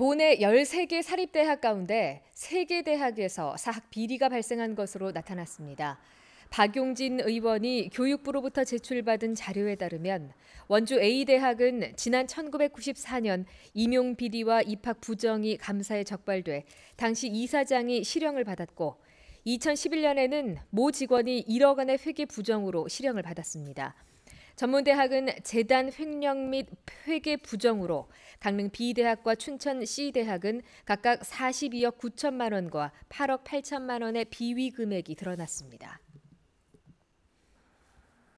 도내 13개 사립대학 가운데 3개 대학에서 사학 비리가 발생한 것으로 나타났습니다. 박용진 의원이 교육부로부터 제출받은 자료에 따르면 원주 A대학은 지난 1994년 임용 비리와 입학 부정이 감사에 적발돼 당시 이사장이 실형을 받았고 2011년에는 모 직원이 1억 원의 회계 부정으로 실형을 받았습니다. 전문대학은 재단 횡령 및 회계 부정으로 강릉 B대학과 춘천 C대학은 각각 42억 9천만 원과 8억 8천만 원의 비위 금액이 드러났습니다.